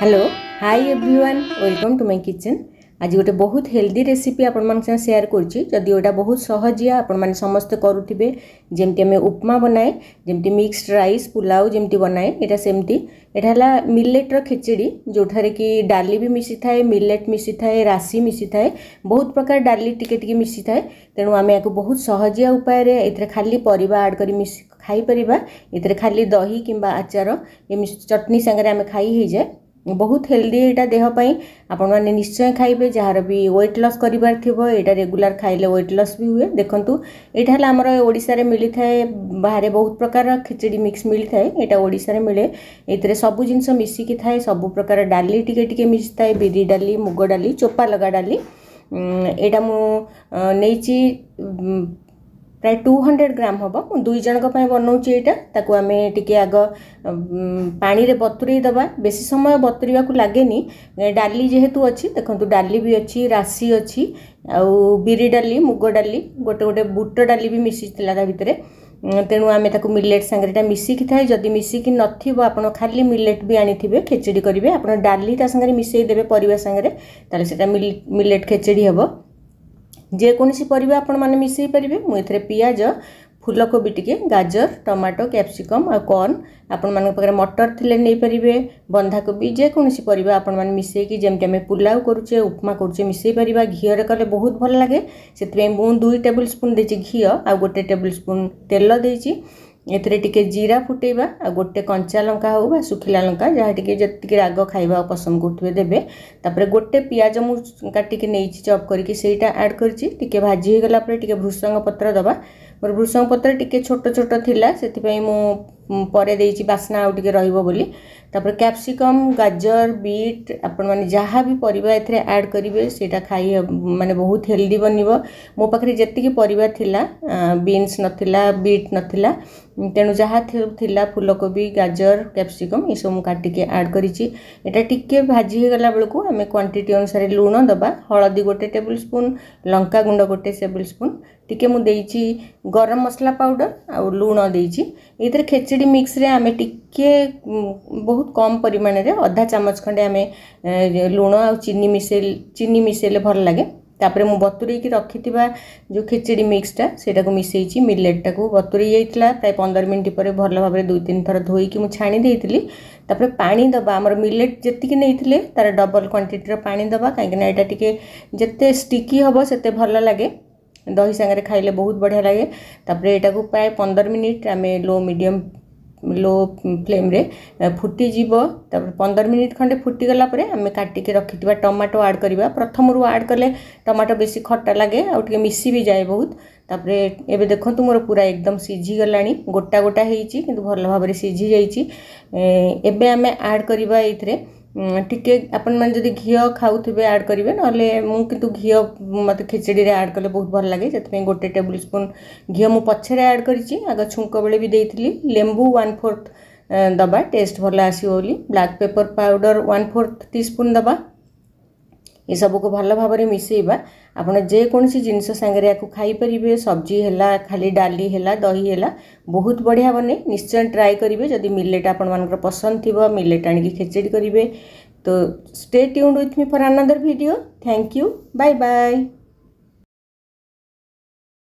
hello hi everyone welcome to my kitchen আজ গোটে বহুত হেলদি রেসিপি আপনার সাথে সেয়ার করছি যদি ওটা বহুত সহজিয়া আপনার সমস্তে করুবে যেমতি আমি উপমা বনায়ে যেমতি মিক্সড রাইস পোলাও যেমতি বনায়ে এটা সেমতি এটা হল মিলেটর খিচিড়ি যেঠার কি ডালি বি মিশি থাকে মিলেট মিশি থাকে রাশি মিশি থাকে বহুত প্রকার ডালি টিকে টিকে মিশি থাকে তেণু আমি এখন বহুত সহজিয়া উপায়ে এতে খালি পরিবা আড করে মিশি খাইপার এতে খালি দহি কিংবা আচার এমনি চটনি সাংরে আমি খাই হয়ে যায় ବହୁତ ହେଲ୍ଦି ଏଇଟା ଦେହ ପାଇଁ ଆପଣମାନେ ନିଶ୍ଚୟ ଖାଇବେ ଯାହାର ବି ୱେଟ୍ ଲସ୍ କରିବାର ଥିବ ଏଇଟା ରେଗୁଲାର ଖାଇଲେ ୱେଟ୍ ଲସ୍ ବି ହୁଏ ଦେଖନ୍ତୁ ଏଇଟା ହେଲା ଆମର ଓଡ଼ିଶାରେ ମିଳିଥାଏ ବାହାରେ ବହୁତ ପ୍ରକାର ଖିଚଡ଼ି ମିକ୍ସ ମିଳିଥାଏ ଏଇଟା ଓଡ଼ିଶାରେ ମିଳେ ଏଥିରେ ସବୁ ଜିନିଷ ମିଶିକି ଥାଏ ସବୁ ପ୍ରକାର ଡାଲି ଟିକେ ଟିକେ ମିଶିଥାଏ ବିରି ଡାଲି ମୁଗ ଡାଲି ଚୋପା ଲଗା ଡାଲି ଏଇଟା ମୁଁ ନେଇଛି ପ୍ରାୟ ଟୁ ହଣ୍ଡ୍ରେଡ଼ ଗ୍ରାମ୍ ହେବ ମୁଁ ଦୁଇ ଜଣଙ୍କ ପାଇଁ ବନାଉଛି ଏଇଟା ତାକୁ ଆମେ ଟିକେ ଆଗ ପାଣିରେ ବତୁରେଇ ଦେବା ବେଶୀ ସମୟ ବତୁରିବାକୁ ଲାଗେନି ଡାଲି ଯେହେତୁ ଅଛି ଦେଖନ୍ତୁ ଡାଲି ବି ଅଛି ରାଶି ଅଛି ଆଉ ବିରି ଡାଲି ମୁଗ ଡାଲି ଗୋଟେ ଗୋଟେ ବୁଟ ଡାଲି ବି ମିଶିଥିଲା ତା ଭିତରେ ତେଣୁ ଆମେ ତାକୁ ମିଲେଟ୍ ସାଙ୍ଗରେ ଏଇଟା ମିଶିକି ଥାଏ ଯଦି ମିଶିକି ନଥିବ ଆପଣ ଖାଲି ମିଲେଟ୍ ବି ଆଣିଥିବେ ଖେଚେଡ଼ି କରିବେ ଆପଣ ଡାଲି ତା ସାଙ୍ଗରେ ମିଶେଇ ଦେବେ ପରିବା ସାଙ୍ଗରେ ତାହେଲେ ସେଇଟା ମିଲେଟ୍ ଖେଚେଡ଼ି ହେବ ଯେକୌଣସି ପରିବା ଆପଣମାନେ ମିଶାଇ ପାରିବେ ମୁଁ ଏଥିରେ ପିଆଜ ଫୁଲକୋବି ଟିକେ ଗାଜର ଟମାଟୋ କ୍ୟାପ୍ସିକମ୍ ଆଉ କର୍ନ ଆପଣମାନଙ୍କ ପାଖରେ ମଟର ଥିଲେ ନେଇପାରିବେ ବନ୍ଧାକୋବି ଯେକୌଣସି ପରିବା ଆପଣମାନେ ମିଶାଇକି ଯେମିତି ଆମେ ପୁଲାଉ କରୁଛେ ଉପମା କରୁଛେ ମିଶାଇ ପାରିବା ଘିଅରେ କଲେ ବହୁତ ଭଲ ଲାଗେ ସେଥିପାଇଁ ମୁଁ ଦୁଇ ଟେବୁଲ୍ ସ୍ପୁନ୍ ଦେଇଛି ଘିଅ ଆଉ ଗୋଟେ ଟେବୁଲ୍ ସ୍ପୁନ୍ ତେଲ ଦେଇଛି ଏଥିରେ ଟିକେ ଜିରା ଫୁଟେଇବା ଆଉ ଗୋଟେ କଞ୍ଚା ଲଙ୍କା ହେଉ ବା ଶୁଖିଲା ଲଙ୍କା ଯାହା ଟିକେ ଯେତିକି ରାଗ ଖାଇବା ପସନ୍ଦ କରୁଥିବେ ଦେବେ ତାପରେ ଗୋଟେ ପିଆଜ ମୁଁ କାଟିକି ନେଇଛି ଚପ୍ କରିକି ସେଇଟା ଆଡ଼୍ କରିଛି ଟିକେ ଭାଜି ହେଇଗଲା ପରେ ଟିକେ ଭୃଷଙ୍ଗ ପତ୍ର ଦେବା ମୋର ଭୃଷଙ୍ଗ ପତ୍ର ଟିକେ ଛୋଟ ଛୋଟ ଥିଲା ସେଥିପାଇଁ ମୁଁ ପରେ ଦେଇଛି ବାସ୍ନା ଆଉ ଟିକେ ରହିବ ବୋଲି ତାପରେ କ୍ୟାପ୍ସିକମ୍ ଗାଜର ବିଟ୍ ଆପଣମାନେ ଯାହା ବି ପରିବା ଏଥିରେ ଆଡ଼୍ କରିବେ ସେଇଟା ଖାଇ ମାନେ ବହୁତ ହେଲ୍ଦି ବନିବ ମୋ ପାଖରେ ଯେତିକି ପରିବା ଥିଲା ବିନ୍ସ ନଥିଲା ବିଟ୍ ନଥିଲା ତେଣୁ ଯାହା ଥିଲା ଫୁଲକୋବି ଗାଜର କ୍ୟାପ୍ସିକମ୍ ଏସବୁ ମୁଁ କାଟିକି ଆଡ଼୍ କରିଛି ଏଇଟା ଟିକେ ଭାଜି ହେଇଗଲା ବେଳକୁ ଆମେ କ୍ୱାଣ୍ଟିଟି ଅନୁସାରେ ଲୁଣ ଦେବା ହଳଦୀ ଗୋଟେ ଟେବୁଲ୍ ସ୍ପୁନ୍ ଲଙ୍କାଗୁଣ୍ଡ ଗୋଟେ ଟେବୁଲ୍ ସ୍ପୁନ୍ ଟିକେ ମୁଁ ଦେଇଛି ଗରମ ମସଲା ପାଉଡ଼ର ଆଉ ଲୁଣ ଦେଇଛି ଏଇଥିରେ ଖେଚେଡ଼ି खिचड़ी मिक्स रे आम टे बहुत कम परिमाण में अधा चामच खंडे आम लुण आ चीनी मिस चीनी मिसेले भल लगे तापर मुझ बतुर रखी जो खिचड़ी मिक्सटा से मिसेई मिलेटा को बतुरी जाइला प्राय पंदर मिनट पर भल भाव में दुई तीन थर धोई मुझे छाणी तापर पा दबा आमर मिलेट जीक नहीं तार डबल क्वांटीटर पा दबा कहीं जिते स्टिकी हे से भल लगे दही सांगे खाइले बहुत बढ़िया लगे तापर यू प्राय पंदर मिनिट आम लो मीडियम লো ଫ୍ଲେମ୍ରେ ଫୁଟିଯିବ ତାପରେ ପନ୍ଦର ମିନିଟ୍ ଖଣ୍ଡେ ଫୁଟିଗଲା ପରେ ଆମେ କାଟିକି ରଖିଥିବା ଟମାଟୋ ଆଡ଼୍ କରିବା ପ୍ରଥମରୁ ଆଡ଼୍ କଲେ ଟମାଟୋ ବେଶୀ ଖଟା ଲାଗେ ଆଉ ଟିକେ ମିଶି ବି ଯାଏ ବହୁତ ତାପରେ ଏବେ ଦେଖନ୍ତୁ ମୋର ପୁରା ଏକଦମ ସିଝିଗଲାଣି ଗୋଟା ଗୋଟା ହେଇଛି କିନ୍ତୁ ଭଲ ଭାବରେ ସିଝି ଯାଇଛି ଏବେ ଆମେ ଆଡ଼୍ କରିବା ଏଇଥିରେ टिके आपन मैंने जब घि खाऊ आड करेंगे ना मुझे घी मत खिचड़ी आड कले बहुत भल लगे से गोटे टेबुल स्पून घी मुझ पचर आड कर छुंक बेले भी देखी लेंबू वन फोर्थ दबा टेस्ट भल आस black pepper powder one fourth teaspoon दबा ये सबको भल भाव मिसेवा आपड़ जेकोसी जिनस खाईपर सब्जी है खाली डाली है दही है बहुत बढ़िया बने निश्चय ट्राए करेंगे जदि मिलेट आपर पसंद थी मिलेट आचेड़ी करेंगे तो stay tuned with me for another video thank you bye bye